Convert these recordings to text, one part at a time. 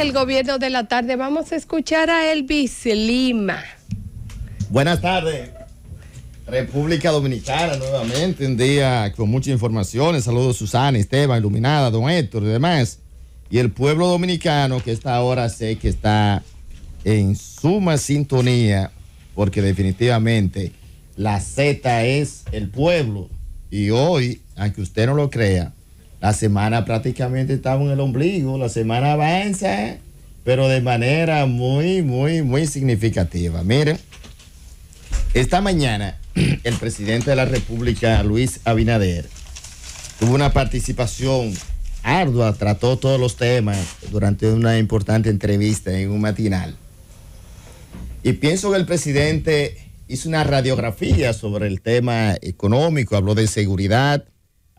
el gobierno de la tarde. Vamos a escuchar a Elvis Lima. Buenas tardes. República Dominicana nuevamente, un día con mucha información. Saludos Susana, Esteban, Iluminada, Don Héctor y demás. Y el pueblo dominicano que esta hora sé que está en suma sintonía, porque definitivamente la Z es el pueblo. Y hoy, aunque usted no lo crea, la semana prácticamente estaba en el ombligo, la semana avanza, pero de manera muy, muy, muy significativa. Miren, esta mañana el presidente de la República, Luis Abinader, tuvo una participación ardua, trató todos los temas durante una importante entrevista en un matinal. Y pienso que el presidente hizo una radiografía sobre el tema económico, habló de seguridad,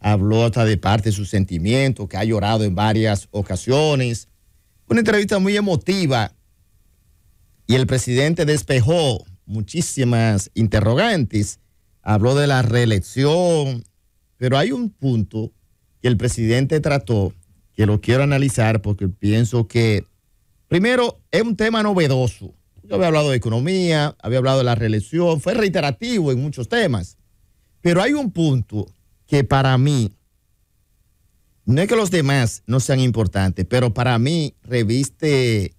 habló hasta de parte de sus sentimientos, que ha llorado en varias ocasiones. Una entrevista muy emotiva y el presidente despejó muchísimas interrogantes, habló de la reelección, pero hay un punto que el presidente trató que lo quiero analizar porque pienso que, primero, es un tema novedoso. Yo había hablado de economía, había hablado de la reelección, fue reiterativo en muchos temas, pero hay un punto que para mí, no es que los demás no sean importantes, pero para mí reviste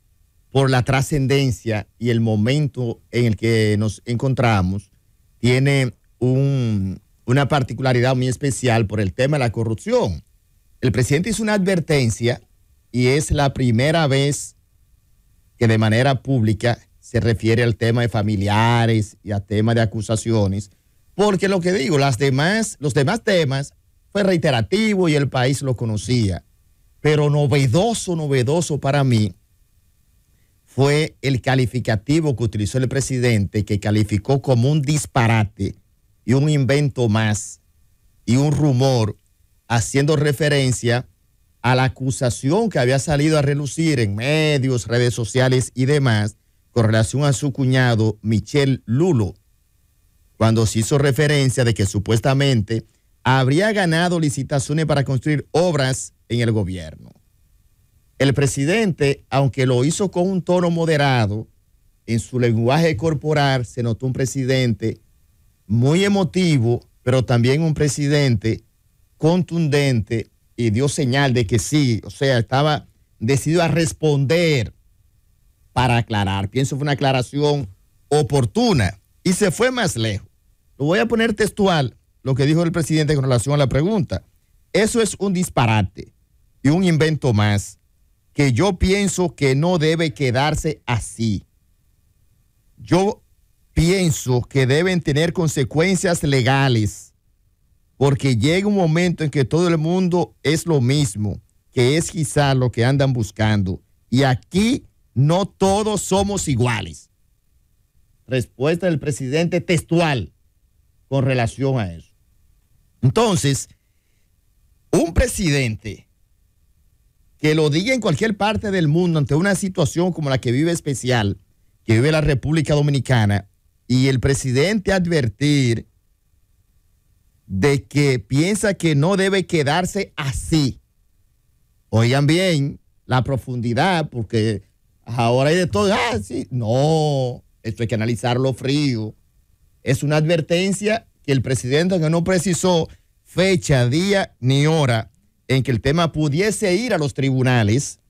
por la trascendencia y el momento en el que nos encontramos, tiene un, una particularidad muy especial por el tema de la corrupción. El presidente hizo una advertencia y es la primera vez que de manera pública se refiere al tema de familiares y a tema de acusaciones porque lo que digo, las demás, los demás temas fue reiterativo y el país lo conocía. Pero novedoso, novedoso para mí fue el calificativo que utilizó el presidente, que calificó como un disparate y un invento más y un rumor, haciendo referencia a la acusación que había salido a relucir en medios, redes sociales y demás con relación a su cuñado Michel Lulo, cuando se hizo referencia de que supuestamente habría ganado licitaciones para construir obras en el gobierno. El presidente, aunque lo hizo con un tono moderado, en su lenguaje corporal se notó un presidente muy emotivo, pero también un presidente contundente y dio señal de que sí, o sea, estaba decidido a responder para aclarar. Pienso que fue una aclaración oportuna y se fue más lejos. Lo voy a poner textual lo que dijo el presidente con relación a la pregunta. Eso es un disparate y un invento más que yo pienso que no debe quedarse así. Yo pienso que deben tener consecuencias legales, porque llega un momento en que todo el mundo es lo mismo, que es quizá lo que andan buscando. Y aquí no todos somos iguales. Respuesta del presidente textual con relación a eso. Entonces, un presidente que lo diga en cualquier parte del mundo ante una situación como la que vive especial, que vive la República Dominicana, y el presidente advertir de que piensa que no debe quedarse así. Oigan bien la profundidad, porque ahora hay de todo. Ah, No, esto hay que analizarlo frío. Es una advertencia que el presidente que no precisó fecha, día ni hora en que el tema pudiese ir a los tribunales,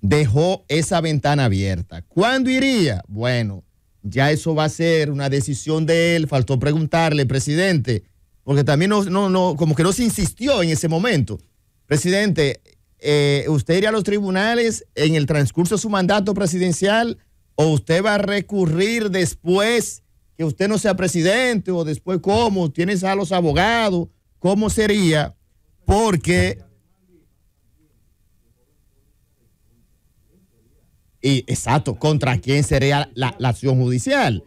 dejó esa ventana abierta. ¿Cuándo iría? Bueno, ya eso va a ser una decisión de él. Faltó preguntarle, presidente, porque también no, no, no como que no se insistió en ese momento. Presidente, eh, ¿usted iría a los tribunales en el transcurso de su mandato presidencial? o usted va a recurrir después que usted no sea presidente o después cómo, tienes a los abogados, cómo sería, porque... Y, exacto, ¿contra quién sería la, la acción judicial?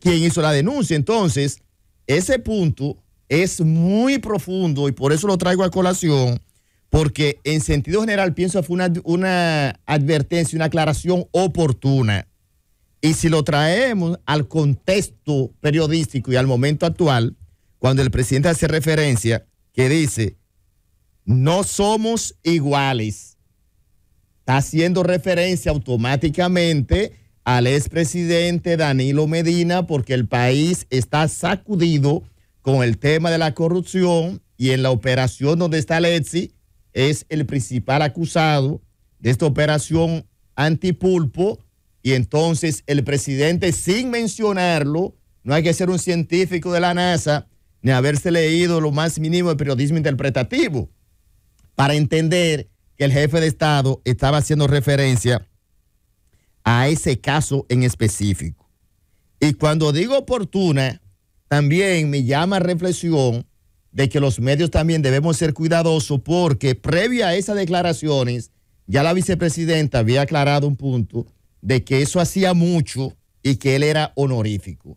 ¿Quién hizo la denuncia? Entonces, ese punto es muy profundo y por eso lo traigo a colación porque en sentido general pienso que fue una, advertencia, una aclaración oportuna. Y si lo traemos al contexto periodístico y al momento actual, cuando el presidente hace referencia que dice, no somos iguales, está haciendo referencia automáticamente al expresidente Danilo Medina porque el país está sacudido con el tema de la corrupción y en la operación donde está Letzi, es el principal acusado de esta operación antipulpo y entonces el presidente, sin mencionarlo, no hay que ser un científico de la NASA ni haberse leído lo más mínimo de periodismo interpretativo para entender que el jefe de Estado estaba haciendo referencia a ese caso en específico. Y cuando digo oportuna, también me llama a reflexión de que los medios también debemos ser cuidadosos porque previa a esas declaraciones, ya la vicepresidenta había aclarado un punto de que eso hacía mucho y que él era honorífico.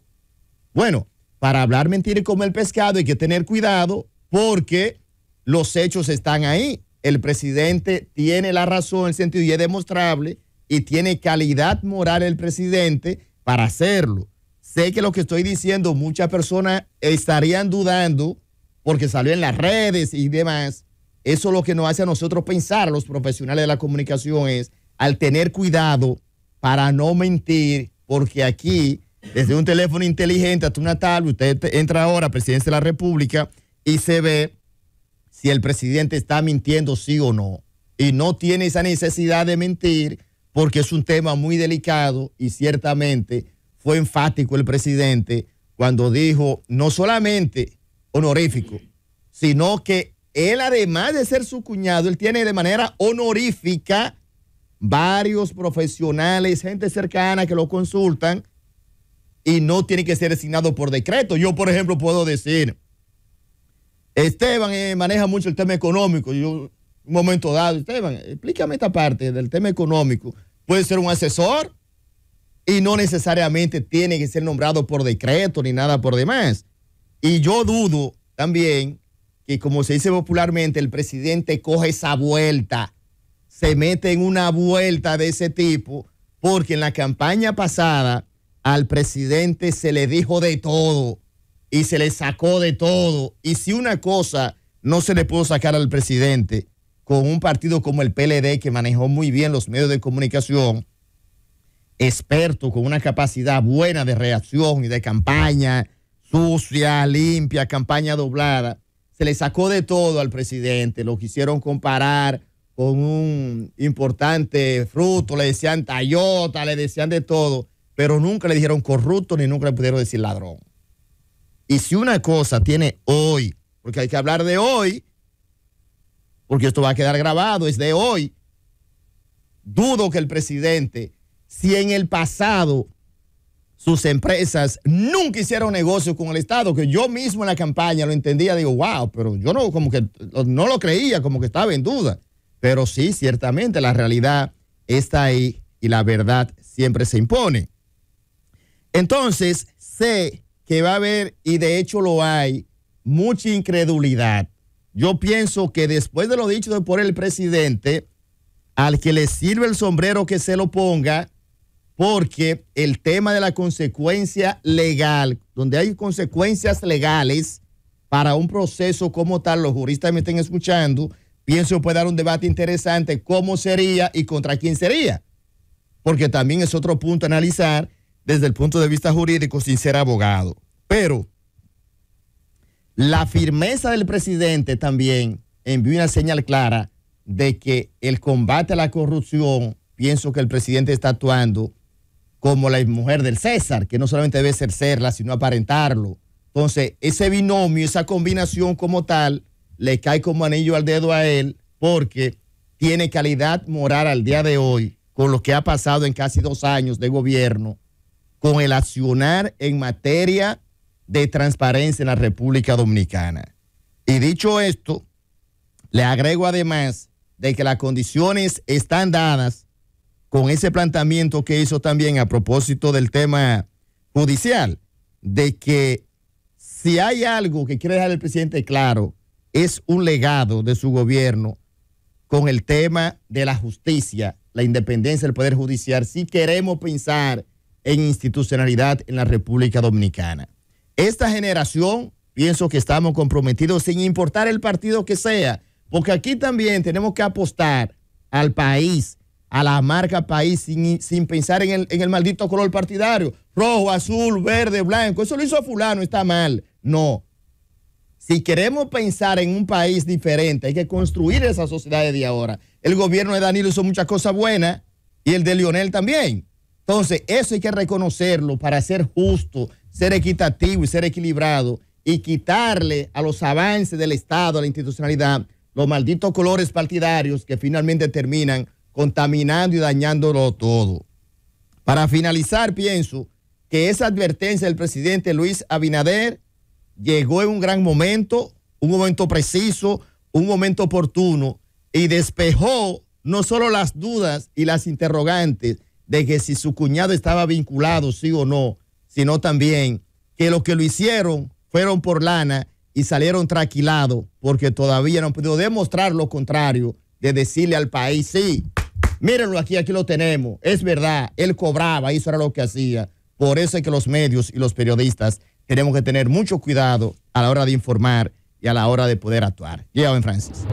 Bueno, para hablar mentira y comer pescado hay que tener cuidado porque los hechos están ahí. El presidente tiene la razón, el sentido y es demostrable y tiene calidad moral el presidente para hacerlo. Sé que lo que estoy diciendo muchas personas estarían dudando porque salió en las redes y demás. Eso es lo que nos hace a nosotros pensar, los profesionales de la comunicación, es al tener cuidado para no mentir, porque aquí, desde un teléfono inteligente hasta una tablet, usted entra ahora Presidente de la República y se ve si el presidente está mintiendo sí o no. Y no tiene esa necesidad de mentir porque es un tema muy delicado y ciertamente fue enfático el presidente cuando dijo no solamente honorífico, sino que él, además de ser su cuñado, él tiene de manera honorífica varios profesionales, gente cercana que lo consultan y no tiene que ser designado por decreto. Yo, por ejemplo, puedo decir, Esteban eh, maneja mucho el tema económico. Yo, un momento dado, Esteban, explícame esta parte del tema económico. Puede ser un asesor y no necesariamente tiene que ser nombrado por decreto ni nada por demás. Y yo dudo también que, como se dice popularmente, el presidente coge esa vuelta, se mete en una vuelta de ese tipo, porque en la campaña pasada al presidente se le dijo de todo y se le sacó de todo. Y si una cosa no se le pudo sacar al presidente con un partido como el PLD que manejó muy bien los medios de comunicación, experto, con una capacidad buena de reacción y de campaña sucia, limpia, campaña doblada. Se le sacó de todo al presidente, lo quisieron comparar con un importante fruto, le decían Tayota, le decían de todo, pero nunca le dijeron corrupto ni nunca le pudieron decir ladrón. Y si una cosa tiene hoy, porque hay que hablar de hoy, porque esto va a quedar grabado, es de hoy, dudo que el presidente, si en el pasado sus empresas nunca hicieron negocio con el Estado, que yo mismo en la campaña lo entendía, digo, wow, pero yo no, como que no lo creía, como que estaba en duda. Pero sí, ciertamente la realidad está ahí y la verdad siempre se impone. Entonces, sé que va a haber, y de hecho lo hay, mucha incredulidad. Yo pienso que después de lo dicho por el presidente, al que le sirve el sombrero que se lo ponga, porque el tema de la consecuencia legal, donde hay consecuencias legales para un proceso como tal, los juristas me estén escuchando, pienso puede dar un debate interesante cómo sería y contra quién sería, porque también es otro punto a analizar desde el punto de vista jurídico sin ser abogado. Pero la firmeza del presidente también envió una señal clara de que el combate a la corrupción, pienso que el presidente está actuando como la mujer del César, que no solamente debe ser serla, sino aparentarlo. Entonces, ese binomio, esa combinación como tal, le cae como anillo al dedo a él, porque tiene calidad moral al día de hoy, con lo que ha pasado en casi dos años de gobierno, con el accionar en materia de transparencia en la República Dominicana. Y dicho esto, le agrego además de que las condiciones están dadas con ese planteamiento que hizo también a propósito del tema judicial, de que si hay algo que quiere dejar el presidente claro, es un legado de su gobierno con el tema de la justicia, la independencia del Poder Judicial, si queremos pensar en institucionalidad en la República Dominicana. Esta generación, pienso que estamos comprometidos sin importar el partido que sea, porque aquí también tenemos que apostar al país a la marca país sin, pensar en el, en el, maldito color partidario. Rojo, azul, verde, blanco. Eso lo hizo fulano, está mal. No. Si queremos pensar en un país diferente, hay que construir esa sociedad de ahora. El gobierno de Danilo hizo muchas cosas buenas y el de Lionel también. Entonces, eso hay que reconocerlo para ser justo, ser equitativo y ser equilibrado y quitarle a los avances del Estado, a la institucionalidad, los malditos colores partidarios que finalmente terminan contaminando y dañándolo todo. Para finalizar, pienso que esa advertencia del presidente Luis Abinader llegó en un gran momento, un momento preciso, un momento oportuno y despejó no solo las dudas y las interrogantes de que si su cuñado estaba vinculado, sí o no, sino también que los que lo hicieron fueron por lana y salieron tranquilados porque todavía no han podido demostrar lo contrario de decirle al país, sí, mírenlo aquí, aquí lo tenemos. Es verdad, él cobraba, eso era lo que hacía. Por eso es que los medios y los periodistas tenemos que tener mucho cuidado a la hora de informar y a la hora de poder actuar. Llega, Francis.